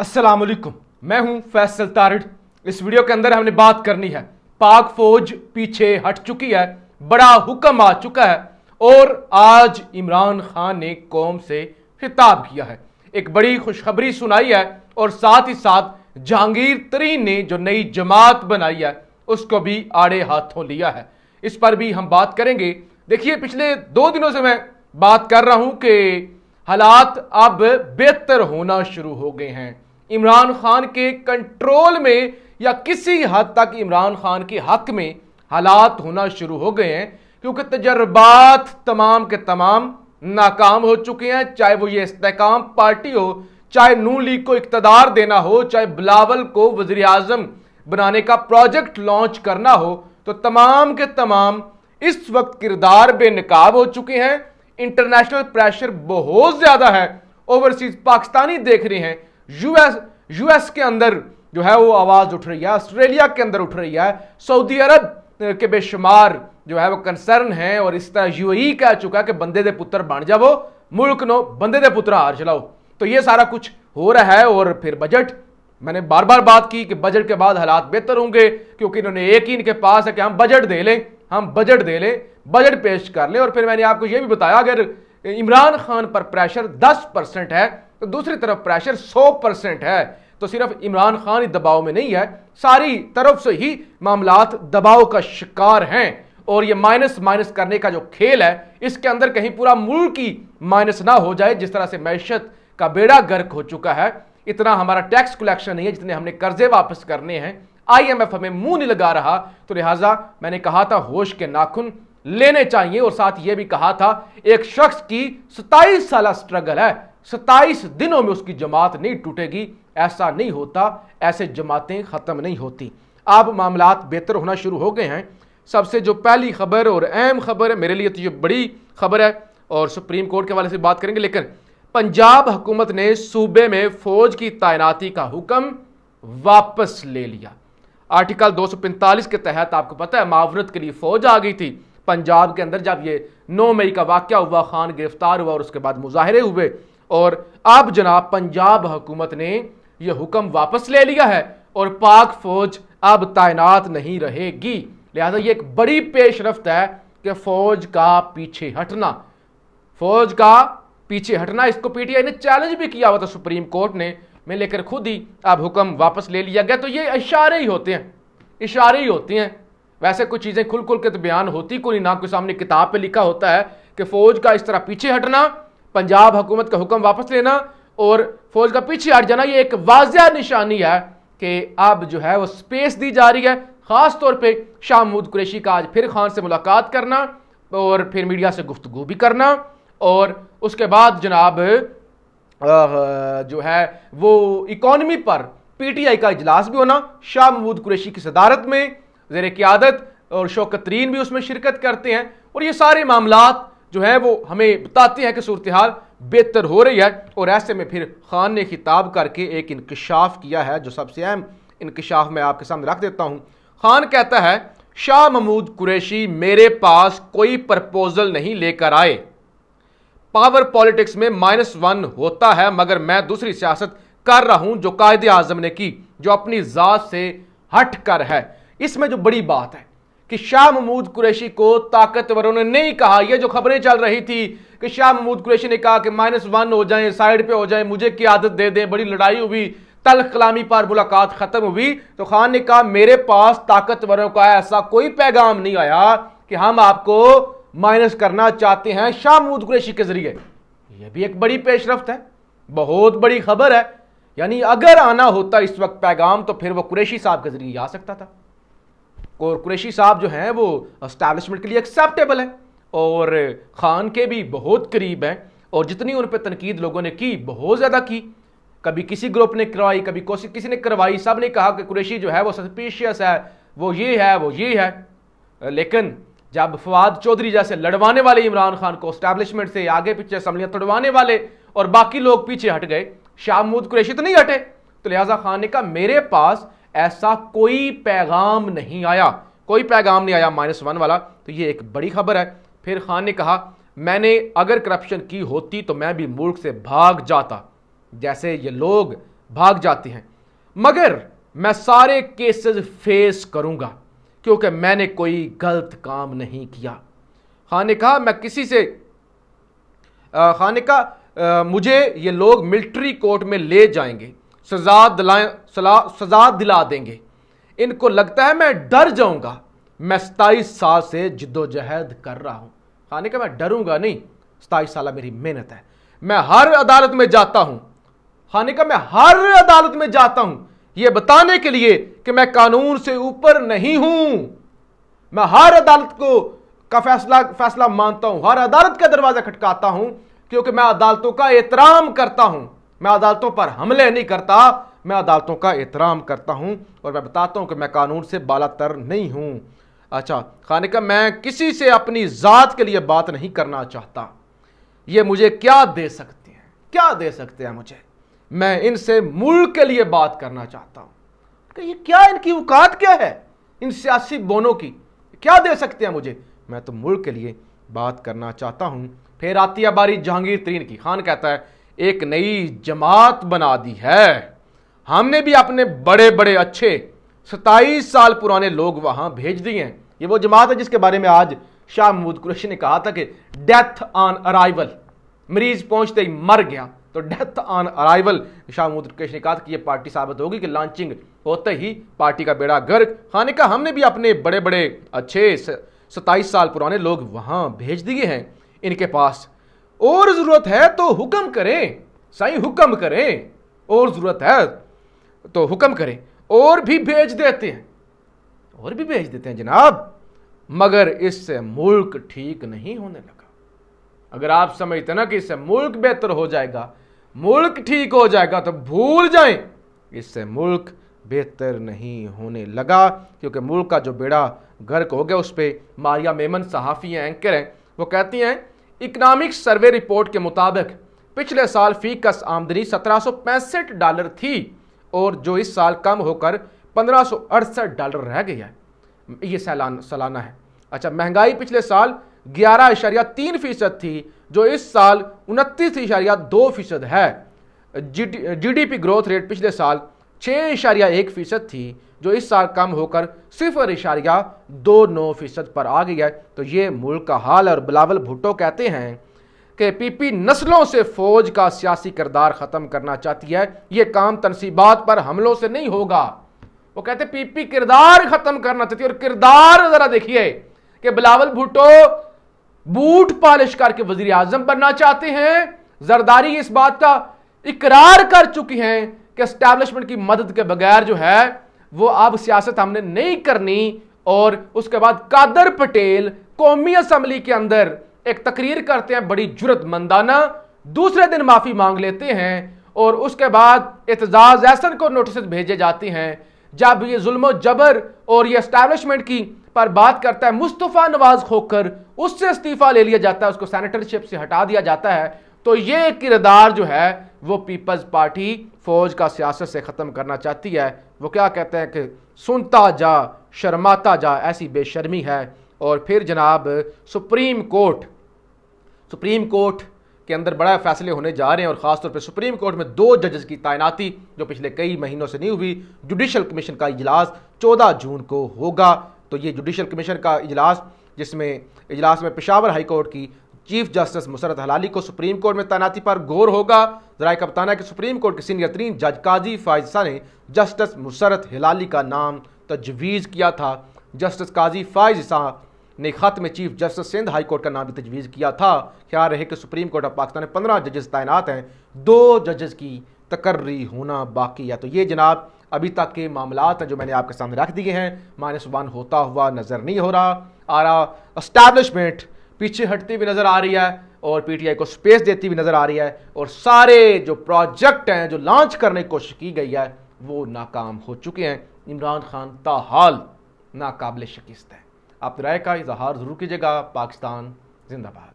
असलम मैं हूं फैसल तारड इस वीडियो के अंदर हमने बात करनी है पाक फौज पीछे हट चुकी है बड़ा हुक्म आ चुका है और आज इमरान खान ने कौम से खिताब किया है एक बड़ी खुशखबरी सुनाई है और साथ ही साथ जहांगीर तरीन ने जो नई जमात बनाई है उसको भी आड़े हाथों लिया है इस पर भी हम बात करेंगे देखिए पिछले दो दिनों से मैं बात कर रहा हूं कि हालात अब बेहतर होना शुरू हो गए हैं इमरान खान के कंट्रोल में या किसी हद तक इमरान खान के हक में हालात होना शुरू हो गए हैं क्योंकि तजर्बात तमाम के तमाम नाकाम हो चुके हैं चाहे वो ये इसकाम पार्टी हो चाहे नू लीग को इकतदार देना हो चाहे बिलावल को वजीर अजम बनाने का प्रोजेक्ट लॉन्च करना हो तो तमाम के तमाम इस वक्त किरदार बेनकाब हो चुके हैं इंटरनेशनल प्रेशर बहुत ज़्यादा है ओवरसीज पाकिस्तानी देख रहे हैं यूएस यूएस के अंदर जो है वो आवाज़ उठ रही है ऑस्ट्रेलिया के अंदर उठ रही है सऊदी अरब के बेशुमार जो है वो कंसर्न है और इस तरह यूएई कह चुका है कि बंदे दे पुत्र बन जाओ मुल्क नो बंदे दे पुत्र हार चलाओ तो ये सारा कुछ हो रहा है और फिर बजट मैंने बार बार बात की कि बजट के बाद हालात बेहतर होंगे क्योंकि इन्होंने एक ही इनके पास है कि हम बजट दे लें हम बजट दे लें बजट पेश कर लें और फिर मैंने आपको यह भी बताया अगर इमरान खान पर प्रेशर दस परसेंट है तो दूसरी तरफ प्रेशर 100 परसेंट है तो सिर्फ इमरान खान ही दबाव में नहीं है सारी तरफ से ही मामलात दबाव का शिकार हैं और ये माइनस माइनस करने का जो खेल है इसके अंदर कहीं पूरा मुल्क ही माइनस ना हो जाए जिस तरह से मैशत का बेड़ा गर्क हो चुका है इतना हमारा टैक्स कलेक्शन नहीं है जितने हमने कर्जे वापस करने हैं आईएमएफ हमें मुंह नहीं लगा रहा तो लिहाजा मैंने कहा था होश के नाखुन लेने चाहिए और साथ ये भी कहा था एक शख्स की सताईस साल स्ट्रगल है सत्ताईस दिनों में उसकी जमात नहीं टूटेगी ऐसा नहीं होता ऐसे जमातें ख़त्म नहीं होती अब मामला बेहतर होना शुरू हो गए हैं सबसे जो पहली खबर और अहम खबर है मेरे लिए तो ये बड़ी खबर है और सुप्रीम कोर्ट के हवाले से बात करेंगे लेकिन पंजाब हुकूमत ने सूबे में फौज की तैनाती का हुक्म वापस ले लिया आर्टिकल 245 के तहत आपको पता है मावरत के लिए फौज आ गई थी पंजाब के अंदर जब ये 9 मई का वाक्य हुआ खान गिरफ्तार हुआ और उसके बाद मुजाहरे हुए और अब जनाब पंजाब हुकूमत ने यह हुक्म वापस ले लिया है और पाक फौज अब तैनात नहीं रहेगी लिहाजा ये एक बड़ी पेशरफ्त है कि फौज का पीछे हटना फौज का पीछे हटना इसको पीटीआई ने चैलेंज भी किया हुआ था सुप्रीम कोर्ट ने मैं लेकर खुद ही अब हुक्म वापस ले लिया गया तो ये इशारे ही होते हैं इशारे ही होते हैं वैसे कुछ चीज़ें खुल खुल के तो बयान होती कोई ना कोई सामने किताब पे लिखा होता है कि फौज का इस तरह पीछे हटना पंजाब हुकूमत का हुक्म वापस लेना और फौज का पीछे हट जाना ये एक वाजिया निशानी है कि अब जो है वो स्पेस दी जा रही है ख़ास तौर शाह महमूद कुरेशी का आज फिर खान से मुलाकात करना और फिर मीडिया से गुफ्तु भी करना और उसके बाद जनाब जो है वो इकॉनमी पर पी टी आई का इजलास भी होना शाह महमूद कुरेशी की सदारत में जेर क्यादत और शौकत तरीन भी उसमें शिरकत करते हैं और ये सारे मामला जो है वो हमें बताती हैं कि सूरत हाल बेहतर हो रही है और ऐसे में फिर खान ने खिताब करके एक इंकशाफ किया है जो सबसे अहम इंकशाफ मैं आपके सामने रख देता हूँ खान कहता है शाह महमूद कुरैशी मेरे पास कोई प्रपोजल नहीं लेकर आए पावर पॉलिटिक्स में माइनस वन होता है मगर मैं दूसरी सियासत कर रहा हूं जो कायद आजम ने की जो अपनी ज़ात से हट कर है इसमें जो बड़ी बात है कि शाह महमूद कुरैशी को ताकतवरों ने नहीं कहा यह जो खबरें चल रही थी कि शाह महमूद कुरैशी ने कहा कि माइनस वन हो जाए साइड पे हो जाए मुझे की आदत दे दें बड़ी लड़ाई हुई तल कलामी पर मुलाकात खत्म हुई तो खान ने कहा मेरे पास ताकतवरों का ऐसा कोई पैगाम नहीं आया कि हम आपको माइनस करना चाहते हैं शाह महमूद कुरैशी के जरिए यह भी एक बड़ी पेशरफ है बहुत बड़ी खबर है यानी अगर आना होता इस वक्त पैगाम तो फिर वह कुरैशी साहब के जरिए आ सकता था और कुरैशी साहब जो हैं वो इस्टेबलिशमेंट के लिए एक्सेप्टेबल हैं और ख़ान के भी बहुत करीब हैं और जितनी उन पर तनकीद लोगों ने की बहुत ज़्यादा की कभी किसी ग्रुप ने करवाई कभी कोशिश किसी ने करवाई सब ने कहा कि कुरैशी जो है वो सस्पिशियस है वो ये है वो ये है लेकिन जब फवाद चौधरी जैसे लड़वाने वाले इमरान खान को स्टैब्लिशमेंट से आगे पीछे असम्बलियाँ तोड़वाने वाले और बाकी लोग पीछे हट गए शाह महमूद कुरैशी तो नहीं हटे तो लिहाजा खान ने कहा मेरे पास ऐसा कोई पैगाम नहीं आया कोई पैगाम नहीं आया माइनस वन वाला तो ये एक बड़ी खबर है फिर खान ने कहा मैंने अगर करप्शन की होती तो मैं भी मुल्क से भाग जाता जैसे ये लोग भाग जाते हैं मगर मैं सारे केसेस फेस करूंगा क्योंकि मैंने कोई गलत काम नहीं किया खान ने कहा मैं किसी से खान ने कहा मुझे ये लोग मिलिट्री कोर्ट में ले जाएंगे सजा दिलाए सजा दिला देंगे इनको लगता है मैं डर जाऊंगा मैं सताईस साल से जिद्दोजहद कर रहा हूं खाने का मैं डरूंगा नहीं सताईस साल मेरी मेहनत है मैं हर अदालत में जाता हूं खाने का मैं हर अदालत में जाता हूं यह बताने के लिए कि मैं कानून से ऊपर नहीं हूं मैं हर अदालत को का फैसला फैसला मानता हूं हर अदालत का दरवाजा खटकाता हूं क्योंकि मैं अदालतों का एहतराम करता हूं मैं अदालतों पर हमले नहीं करता मैं अदालतों का एहतराम करता हूँ और मैं बताता हूँ कि मैं कानून से बालातर नहीं हूँ अच्छा खाने का मैं किसी से अपनी ज़ात के लिए बात नहीं करना चाहता ये मुझे क्या दे सकते हैं क्या दे सकते हैं मुझे मैं इनसे मुल्क के लिए बात करना चाहता हूँ कि तो ये क्या इनकी औकात क्या है इन सियासी बोनों की क्या दे सकते हैं मुझे मैं तो मुल्क के लिए बात करना चाहता हूँ फिर आती है बारी जहांगीर तरीन की खान कहता है एक नई जमात बना दी है हमने भी अपने बड़े बड़े अच्छे सताईस साल पुराने लोग वहाँ भेज दिए हैं ये वो जमात है जिसके बारे में आज शाह महमूद कुरैशी ने कहा था कि डेथ ऑन अराइवल मरीज पहुँचते ही मर गया तो death on arrival Shah Mahmood Qureshi ने कहा था कि ये पार्टी साबित होगी कि लॉन्चिंग होते ही पार्टी का बेड़ा गर्क खाने का हमने भी अपने बड़े बड़े अच्छे सताईस साल पुराने लोग वहाँ भेज दिए हैं इनके पास और जरूरत है तो हुक्म करें साईं हुक्म करें और जरूरत है तो हुक्म करें और भी भेज देते हैं और भी भेज देते हैं जनाब मगर इससे मुल्क ठीक नहीं होने लगा अगर आप समझते ना कि इससे मुल्क बेहतर हो जाएगा मुल्क ठीक हो जाएगा तो भूल जाए इससे मुल्क बेहतर नहीं होने लगा क्योंकि मुल्क का जो बेड़ा गर्क हो गया उस पर मारिया मेमन सहाफ़ी हैं एंकर हैं वो कहती हैं इकनॉमिक सर्वे रिपोर्ट के मुताबिक पिछले साल फी कस आमदनी सत्रह डॉलर थी और जो इस साल कम होकर पंद्रह डॉलर रह गई है ये सालान सालाना है अच्छा महंगाई पिछले साल ग्यारह इशारिया तीन फीसद थी जो इस साल उनतीस इशारिया दो फीसद है G D P growth rate पिछले साल छः इशारिया एक फीसद थी जो इस साल कम होकर सिफर इशारिया दो नौ फीसद पर आ गई है तो ये मुल्क का हाल और बिलावल भुट्टो कहते हैं कि पीपी नस्लों से फौज का सियासी किरदार ख़त्म करना चाहती है ये काम तनसीबात पर हमलों से नहीं होगा वो कहते पीपी किरदार ख़त्म करना चाहती है और किरदार ज़रा देखिए कि बिलावल भुट्टो बूट पॉलिश करके वजीर आजम बनना चाहते हैं जरदारी इस बात का इकरार कर चुकी हैं कि स्टैब्लिशमेंट की मदद के बगैर जो है वो अब सियासत हमने नहीं करनी और उसके बाद कादर पटेल कौमी असम्बली के अंदर एक तकरीर करते हैं बड़ी जरूरतमंदाना दूसरे दिन माफ़ी मांग लेते हैं और उसके बाद एतजाज़ एहसन को नोटिस भेजे जाते हैं जब ये जुल्म जबर और ये इस्टेबलिशमेंट की पर बात करता है मुस्तफ़ा नवाज खोकर उससे इस्तीफ़ा ले लिया जाता है उसको सैनिटरशिप से हटा दिया जाता है तो ये किरदार जो है वो पीपल्स पार्टी फ़ौज का सियासत से ख़त्म करना चाहती है वो क्या कहते हैं कि सुनता जा शर्माता जा ऐसी बेशर्मी है और फिर जनाब सुप्रीम कोर्ट सुप्रीम कोर्ट के अंदर बड़ा फैसले होने जा रहे हैं और ख़ासतौर पर सुप्रीम कोर्ट में दो जजेस की तैनाती जो पिछले कई महीनों से नहीं हुई जुडिशल कमीशन का इजलास 14 जून को होगा तो ये जुडिशल कमीशन का इजलास जिसमें इजलास में पेशावर हाई कोर्ट की चीफ जस्टिस मुसरत हलाली को सुप्रीम कोर्ट में तैनाती पर गौर होगा जराय का बताना है कि सुप्रीम कोर्ट के सीनियर तरीन जज काजी फायजा ने जस्टिस मुसरत हलाली का नाम तजवीज़ किया था जस्टिस काजी फायजा ने ख़त में chief justice Sindh High Court का नाम भी तजवीज़ किया था ख्याल रहे कि सुप्रीम कोर्ट ऑफ पाकिस्तान में पंद्रह जजेस तैनात हैं दो जजेस की तकर्री होना बाकी है तो ये जनाब अभी तक के मामला हैं जो मैंने आपके सामने रख दिए हैं माने वन होता हुआ नज़र नहीं हो रहा आ रहा इस्टेबलिशमेंट पीछे हटती भी नजर आ रही है और पीटीआई को स्पेस देती हुई नजर आ रही है और सारे जो प्रोजेक्ट हैं जो लॉन्च करने की कोशिश की गई है वो नाकाम हो चुके हैं इमरान खान ताहाल नाकबले शिकस्त है आप राय का इजहार ज़रूर कीजिएगा पाकिस्तान जिंदाबाद